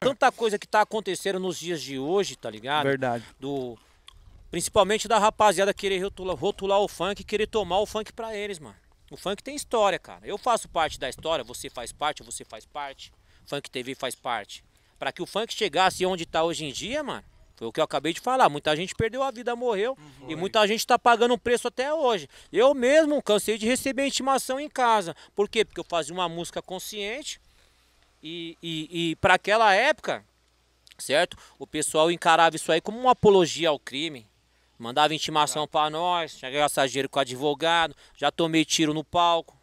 Tanta coisa que tá acontecendo nos dias de hoje, tá ligado? Verdade. Do principalmente da rapaziada querer rotular, rotular o funk, querer tomar o funk para eles, mano. O funk tem história, cara. Eu faço parte da história, você faz parte, você faz parte. Funk TV faz parte. Para que o funk chegasse onde tá hoje em dia, mano, foi o que eu acabei de falar. Muita gente perdeu a vida, morreu. Uhum. E muita gente está pagando um preço até hoje. Eu mesmo cansei de receber intimação em casa. Por quê? Porque eu fazia uma música consciente. E, e, e para aquela época, certo? O pessoal encarava isso aí como uma apologia ao crime. Mandava intimação para nós, já gassageiro com advogado, já tomei tiro no palco,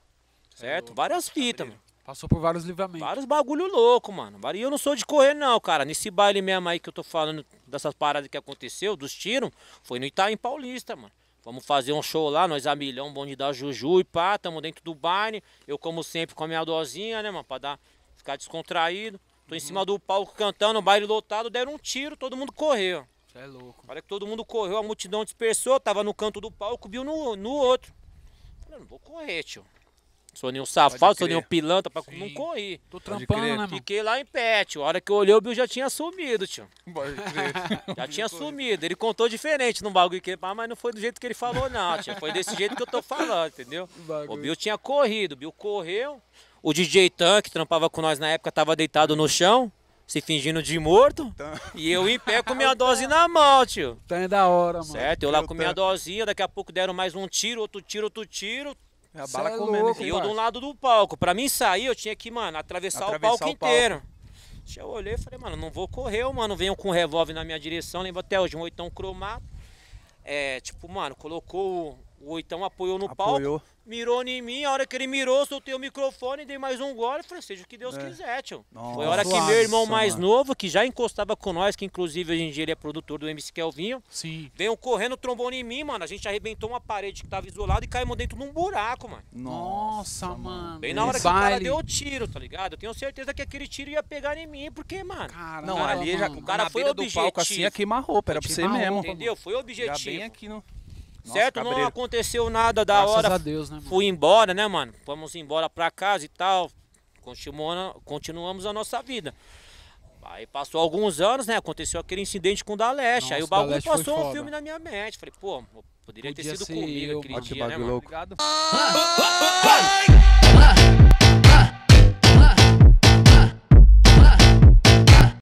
certo? Várias fitas, mano. Passou por vários livramentos. Vários bagulho louco, mano. E eu não sou de correr, não, cara. Nesse baile mesmo aí que eu tô falando dessas paradas que aconteceu, dos tiros, foi no Itaim Paulista, mano. Vamos fazer um show lá, nós a milhão, bonde da Juju e pá, tamo dentro do baile. Eu, como sempre, com a minha dozinha, né, mano, pra dar, ficar descontraído. Tô em uhum. cima do palco cantando, baile lotado, deram um tiro, todo mundo correu. Você é louco. Olha que todo mundo correu, a multidão dispersou, tava no canto do palco, viu no, no outro. Falei, não vou correr, tio. Sou nenhum safado, sou nenhum pilantra, pra... não corri. Tô trampando, né, mano? Fiquei lá em pet. A hora que eu olhei, o Bill já tinha sumido, tio. Pode crer. Já tinha sumido. Ele contou diferente no bagulho que ele... Ah, mas não foi do jeito que ele falou, não, tio. Foi desse jeito que eu tô falando, entendeu? O, o Bill tinha corrido. O Bill correu. O DJ Tan, que trampava com nós na época, tava deitado no chão se fingindo de morto. E eu em pé com minha dose na mão, tio. Tá é da hora, mano. Certo, eu lá com é minha dosinha, daqui a pouco deram mais um tiro, outro tiro, outro tiro. A bala é comendo. Louco, e eu do lado do palco. Pra mim sair, eu tinha que, mano, atravessar, atravessar o palco o inteiro. Eu olhei e falei, mano, não vou correr, mano. Venham com um revólver na minha direção, lembro até hoje, um oitão cromado. É, tipo, mano, colocou o Oitão apoiou no apoiou. palco, mirou em mim, a hora que ele mirou, soltei o microfone, dei mais um gole, falei, seja o que Deus é. quiser, tio. Nossa, Foi a hora que meu irmão mais mano. novo, que já encostava com nós, que inclusive hoje em dia ele é produtor do MC Kelvinho, Sim. veio correndo trombone em mim, mano, a gente arrebentou uma parede que tava isolada e caímos dentro de um buraco, mano. Nossa, mano. Bem na hora que baile. o cara deu o tiro, tá ligado? Eu tenho certeza que aquele tiro ia pegar em mim, porque, mano... Caramba, não, ali mano. já, o cara na foi beira objetivo. do palco assim, ia queimar roupa, era pra você mesmo. Entendeu? Foi objetivo. Já bem aqui no... Nossa, certo? Cabreiro. Não aconteceu nada da Graças hora. A Deus, né, mano? Fui embora, né, mano? Vamos embora pra casa e tal. continuamos a nossa vida. Aí passou alguns anos, né? Aconteceu aquele incidente com o Daleste. aí o bagulho passou um filme na minha mente. Falei, pô, poderia Podia ter sido comigo aquele dia, né, mano? Obrigado.